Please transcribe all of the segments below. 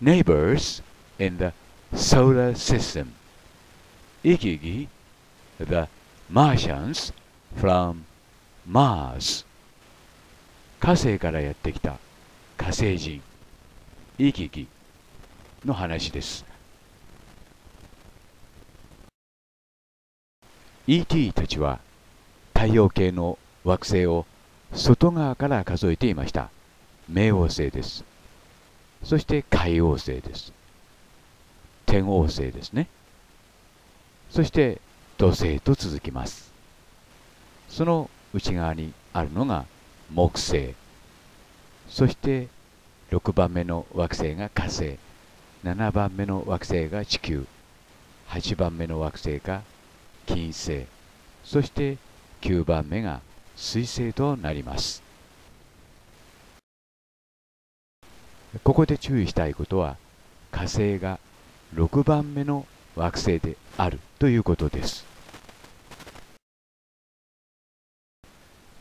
neighbors in the solar system, Igigi, the Martians from Mars. 火星からやってきた火星人、イギギの話です。E.T. たちは太陽系の惑星を外側から数えていました。冥王星です。そして海王星です。天王星ですね。そして土星と続きます。その内側にあるのが木星。そして6番目の惑星が火星。7番目の惑星が地球。8番目の惑星が金星。そして9番目が水星となります。ここで注意したいことは火星が6番目の惑星であるということです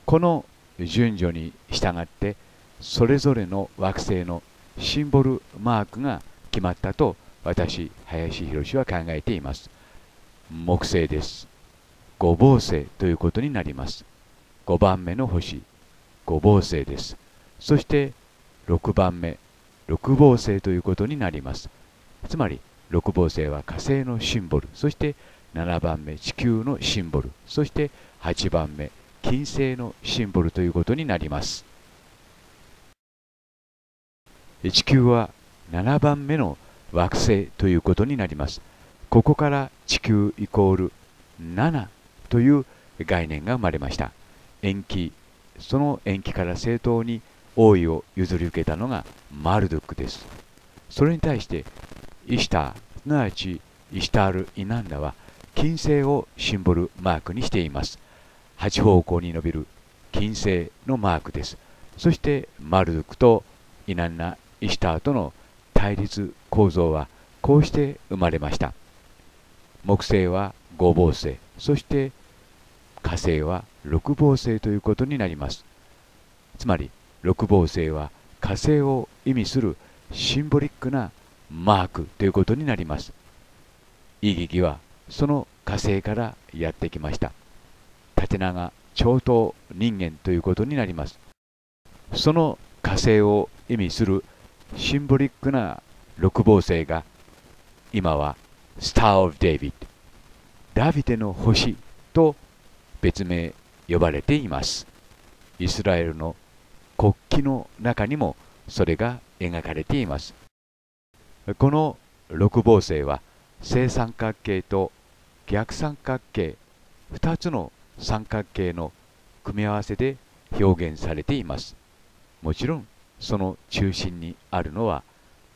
この順序に従ってそれぞれの惑星のシンボルマークが決まったと私林博は考えています木星です五芒星ということになります5番目の星五芒星ですそして6番目六芒星ということになりますつまり六芒星は火星のシンボルそして7番目地球のシンボルそして8番目金星のシンボルということになります地球は7番目の惑星ということになりますここから地球イコール7という概念が生まれました延期その延期から正当に王位を譲り受けたのがマルドックですそれに対してイシターすなわちイシュタール・イナンダは金星をシンボルマークにしています8方向に伸びる金星のマークですそしてマルドックとイナンナ・イシュターとの対立構造はこうして生まれました木星は五芒星そして火星は六芒星ということになりますつまり六芒星は火星を意味するシンボリックなマークということになりますイギギはその火星からやってきました縦長超等人間ということになりますその火星を意味するシンボリックな六芒星が今はスター・オブ・デイビッドダビデの星と別名呼ばれていますイスラエルの国旗の中にもそれが描かれていますこの六芒星は正三角形と逆三角形2つの三角形の組み合わせで表現されていますもちろんその中心にあるのは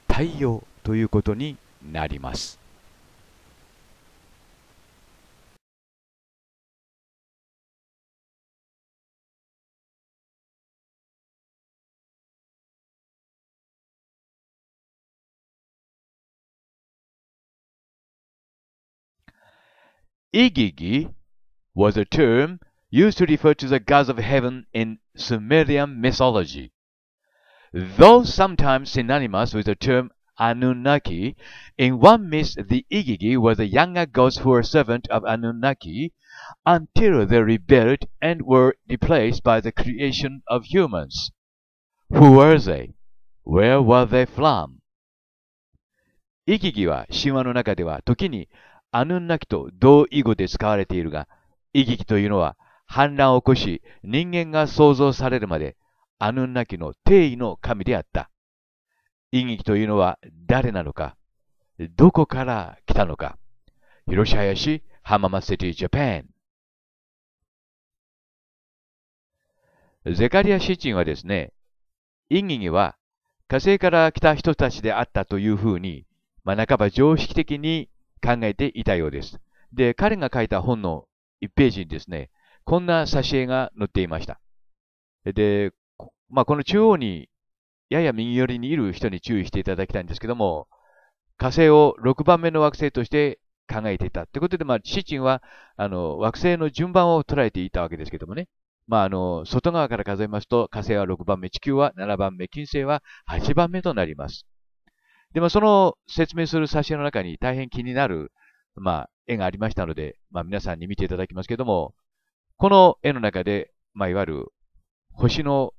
太陽ということになります Igigi was a term used to refer to the gods of heaven in Sumerian mythology. Though sometimes synonymous with the term Anunnaki, in one myth the Igigi were the younger gods who were servants of Anunnaki until they rebelled and were replaced by the creation of humans. Who were they? Where were they from? イギギは神話の中では時にアヌンナキと同意語で使われているが、イギキというのは反乱を起こし人間が創造されるまでアヌンナキの定位の神であった。イギキというのは誰なのか、どこから来たのか。広島林浜松シティジャパン。ゼカリア・シチンはですね、イギギは火星から来た人たちであったというふうに、まあ、半ば常識的に考えていたようです。で、彼が書いた本の1ページにですね、こんな挿絵が載っていました。で、まあ、この中央に、やや右寄りにいる人に注意していただきたいんですけども、火星を6番目の惑星として考えていた。ということで、まあ、シチンは、あの、惑星の順番を捉えていたわけですけどもね。まあ、あの、外側から数えますと、火星は6番目、地球は7番目、金星は8番目となります。で、まあ、その説明する挿絵の中に大変気になる、まあ、絵がありましたので、まあ、皆さんに見ていただきますけども、この絵の中で、まあ、いわゆる星の、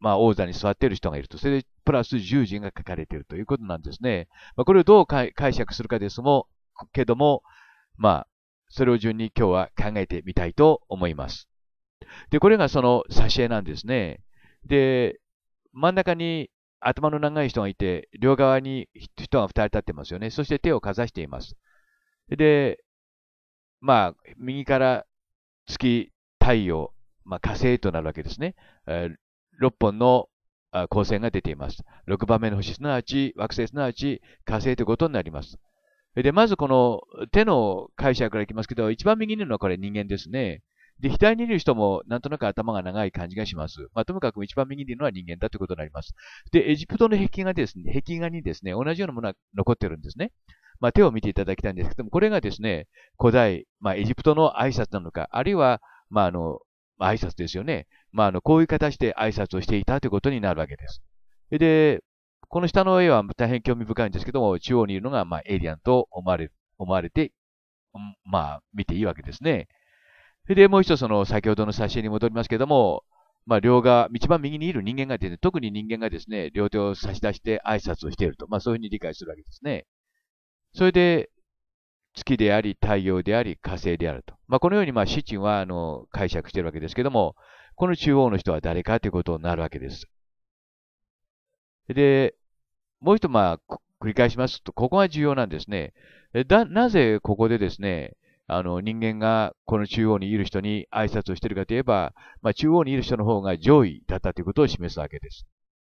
まあ、王座に座っている人がいると。それで、プラス十人が書かれているということなんですね。まあ、これをどう解釈するかですも、けども、まあ、それを順に今日は考えてみたいと思います。で、これがその挿絵なんですね。で、真ん中に頭の長い人がいて、両側に人が2人立ってますよね。そして手をかざしています。で、まあ、右から月、太陽、まあ、火星となるわけですね。えー、6本の光線が出ています。6番目の星、すなわち惑星、すなわち火星ということになります。で、まずこの手の解釈からいきますけど、一番右にいるのはこれ人間ですね。で、左にいる人もなんとなく頭が長い感じがします。まあ、ともかく一番右にいるのは人間だということになります。で、エジプトの壁画ですね、壁画にですね、同じようなものが残ってるんですね。まあ、手を見ていただきたいんですけども、これがですね、古代、まあ、エジプトの挨拶なのか、あるいは、まあ、あの、まあ、挨拶ですよね。まあ、あの、こういう形で挨拶をしていたということになるわけです。で、この下の絵は大変興味深いんですけども、中央にいるのが、まあ、エイリアンと思われ、思われて、まあ、見ていいわけですね。それでもう一つ、その先ほどの写真に戻りますけども、まあ、両側、一番右にいる人間がですね、特に人間がですね、両手を差し出して挨拶をしていると。まあ、そういうふうに理解するわけですね。それで、月であり、太陽であり、火星であると。まあ、このように、まあ、シチンは、あの、解釈しているわけですけども、この中央の人は誰かということになるわけです。で、もう一度、まあ、繰り返しますと、ここが重要なんですね。なぜここでですね、あの、人間がこの中央にいる人に挨拶をしているかといえば、まあ、中央にいる人の方が上位だったということを示すわけです。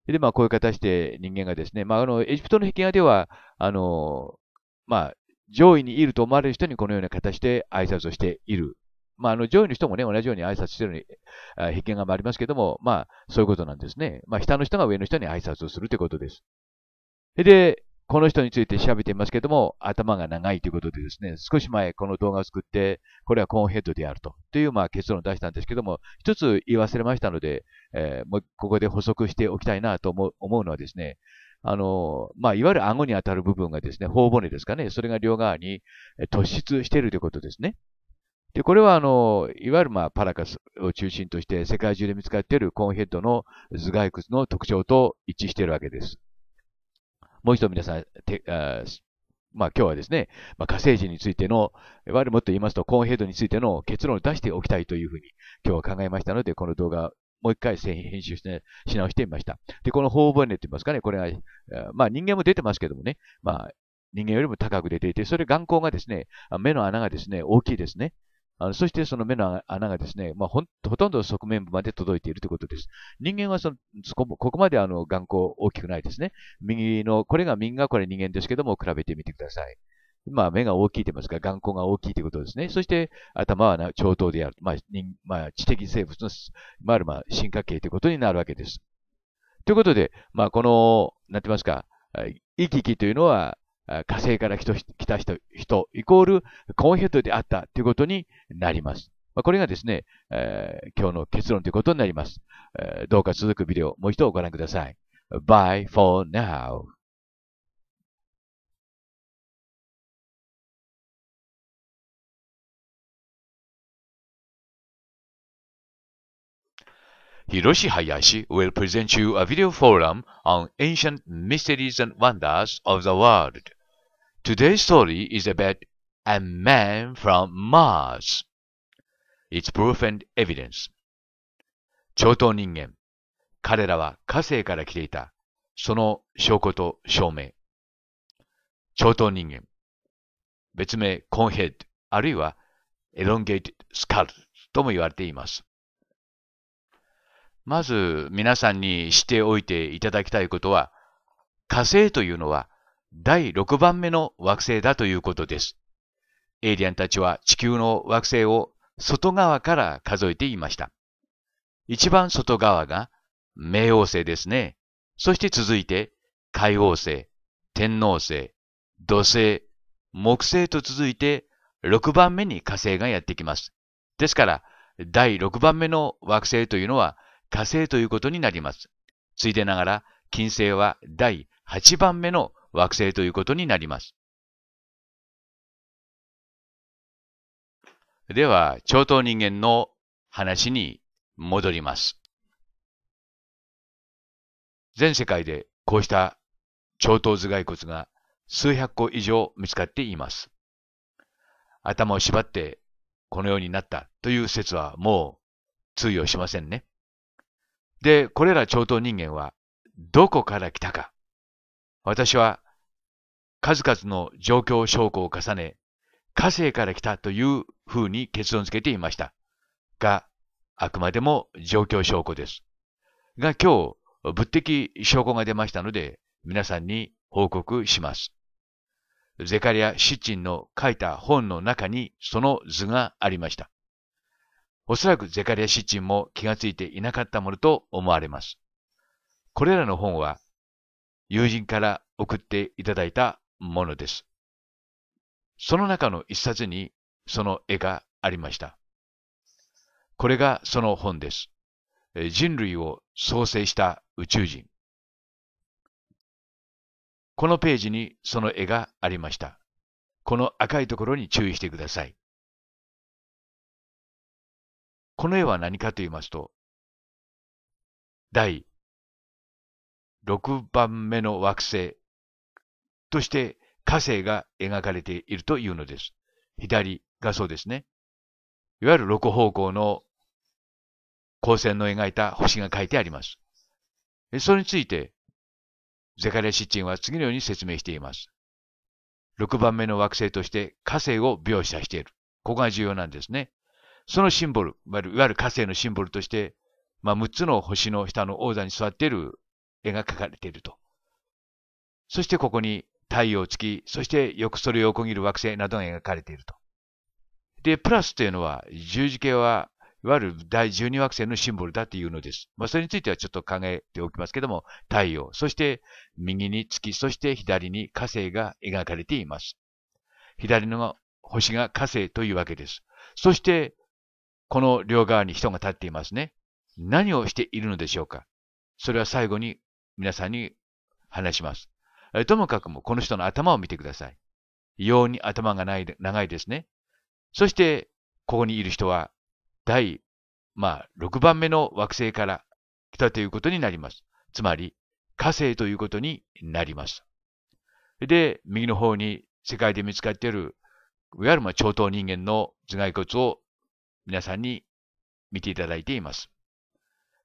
で、まあ、こういう形で人間がですね、まあ、あの、エジプトの壁画では、あの、まあ、上位にいると思われる人にこのような形で挨拶をしている。まあ、あの、上位の人もね、同じように挨拶してるに、壁画もありますけども、まあ、そういうことなんですね。まあ、下の人が上の人に挨拶をするということです。で、この人について調べていますけども、頭が長いということでですね、少し前この動画を作って、これはコーンヘッドであると、というまあ結論を出したんですけども、一つ言い忘れましたので、えー、もうここで補足しておきたいなと思う思うのはですね、あの、まあ、いわゆる顎に当たる部分がですね、頬骨ですかね、それが両側に突出しているということですね。で、これはあの、いわゆるまあパラカスを中心として世界中で見つかっているコーンヘッドの頭蓋骨の特徴と一致しているわけです。もう一度皆さん、てあまあ、今日はですね、まあ、火星人についての、いわゆるもっと言いますと、コーンヘッドについての結論を出しておきたいというふうに今日は考えましたので、この動画もう一回編集して、し直してみました。で、この頬骨って言いますかね、これは、まあ人間も出てますけどもね、まあ人間よりも高く出ていて、それ眼光がですね、目の穴がですね、大きいですね。あのそしてその目の穴がですね、まあ、ほほとんど側面部まで届いているということです。人間はそのここまであの眼光大きくないですね。右の、これが右がこれ人間ですけども、比べてみてください。まあ、目が大きいと言いますか、眼光が大きいということですね。そして、頭は長頭である。まあ、まあ、知的生物の、まあ、まあ、進化系ということになるわけです。ということで、まあ、この、なんて言いますか、生き生きというのは、火星から来た人、人、イコール、コンヘッドであったということになります。まあ、これがですね、えー、今日の結論ということになります、えー、どうか続くビデオ、もう一度ご覧ください。Bye for now. Hiroshi Hayashi will present you a video forum on ancient mysteries and wonders of the world. Today's story is about a man from Mars. It's proof and evidence. 超党人間。彼らは火星から来ていた。その証拠と証明。超党人間。別名コンヘッド、あるいはエロンゲイテッドスカルとも言われています。まず皆さんにしておいていただきたいことは、火星というのは第6番目の惑星だということです。エイリアンたちは地球の惑星を外側から数えていました。一番外側が冥王星ですね。そして続いて海王星、天王星、土星、木星と続いて6番目に火星がやってきます。ですから、第6番目の惑星というのは火星ということになります。ついでながら、金星は第8番目の惑星ということになります。では、超等人間の話に戻ります。全世界でこうした超等頭蓋骨が数百個以上見つかっています。頭を縛ってこのようになったという説はもう通用しませんね。で、これら超頭人間はどこから来たか。私は数々の状況証拠を重ね、火星から来たという風に結論付けていました。が、あくまでも状況証拠です。が今日、物的証拠が出ましたので、皆さんに報告します。ゼカリア・シッチンの書いた本の中にその図がありました。おそらくゼカリア・シッチンも気がついていなかったものと思われます。これらの本は友人から送っていただいたものです。その中の一冊にその絵がありました。これがその本です。人類を創生した宇宙人。このページにその絵がありました。この赤いところに注意してください。この絵は何かと言いますと、第6番目の惑星として火星が描かれているというのです。左がそうですね。いわゆる6方向の光線の描いた星が書いてあります。それについて、ゼカリア・シッチンは次のように説明しています。6番目の惑星として火星を描写している。ここが重要なんですね。そのシンボル、いわゆる火星のシンボルとして、まあ、6つの星の下の王座に座っている絵が描かれていると。そしてここに太陽、月、そしてよくそれを横切る惑星などが描かれていると。で、プラスというのは、十字形はいわゆる第十二惑星のシンボルだというのです。まあ、それについてはちょっと考えておきますけども、太陽、そして右に月、そして左に火星が描かれています。左の星が火星というわけです。そして、この両側に人が立っていますね。何をしているのでしょうかそれは最後に皆さんに話します。ともかくもこの人の頭を見てください。異様に頭がない長いですね。そして、ここにいる人は、第、まあ、6番目の惑星から来たということになります。つまり、火星ということになります。で、右の方に世界で見つかっている、いわゆるまあ超等人間の頭蓋骨を皆さんに見ていただいています。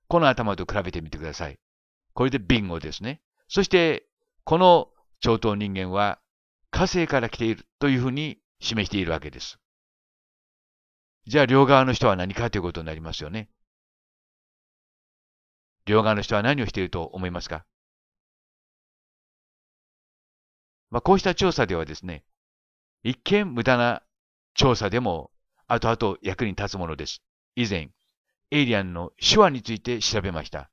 この頭と比べてみてください。これでビンゴですね。そして、この超等人間は火星から来ているというふうに示しているわけです。じゃあ両側の人は何かということになりますよね。両側の人は何をしていると思いますか、まあ、こうした調査ではですね、一見無駄な調査でも後々役に立つものです。以前、エイリアンの手話について調べました。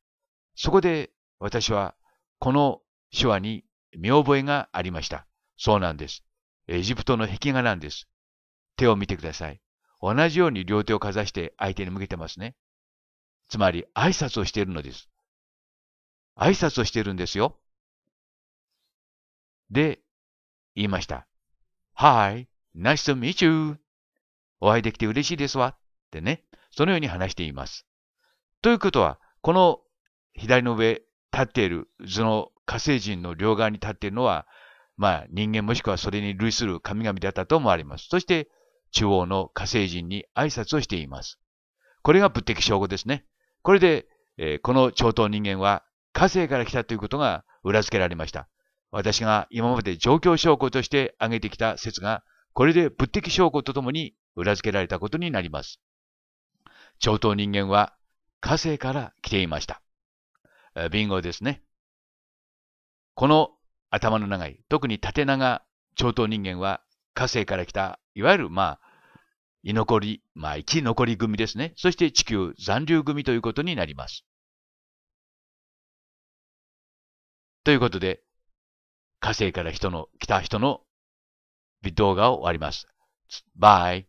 そこで私はこの手話に見覚えがありました。そうなんです。エジプトの壁画なんです。手を見てください。同じように両手をかざして相手に向けてますね。つまり挨拶をしているのです。挨拶をしているんですよ。で、言いました。Hi, nice to meet you. お会いできて嬉しいですわ。ってね、そのように話しています。ということは、この左の上、立っている図の火星人の両側に立っているのは、まあ人間もしくはそれに類する神々だったと思われます。そして中央の火星人に挨拶をしています。これが物的証拠ですね。これで、えー、この超党人間は火星から来たということが裏付けられました。私が今まで状況証拠として挙げてきた説が、これで物的証拠とともに裏付けられたことになります。超党人間は火星から来ていました。ビンゴですね。この頭の長い、特に縦長超頭人間は、火星から来た、いわゆる、まあ、居残り、まあ、生き残り組ですね。そして地球残留組ということになります。ということで、火星から人の、来た人の動画を終わります。バイ。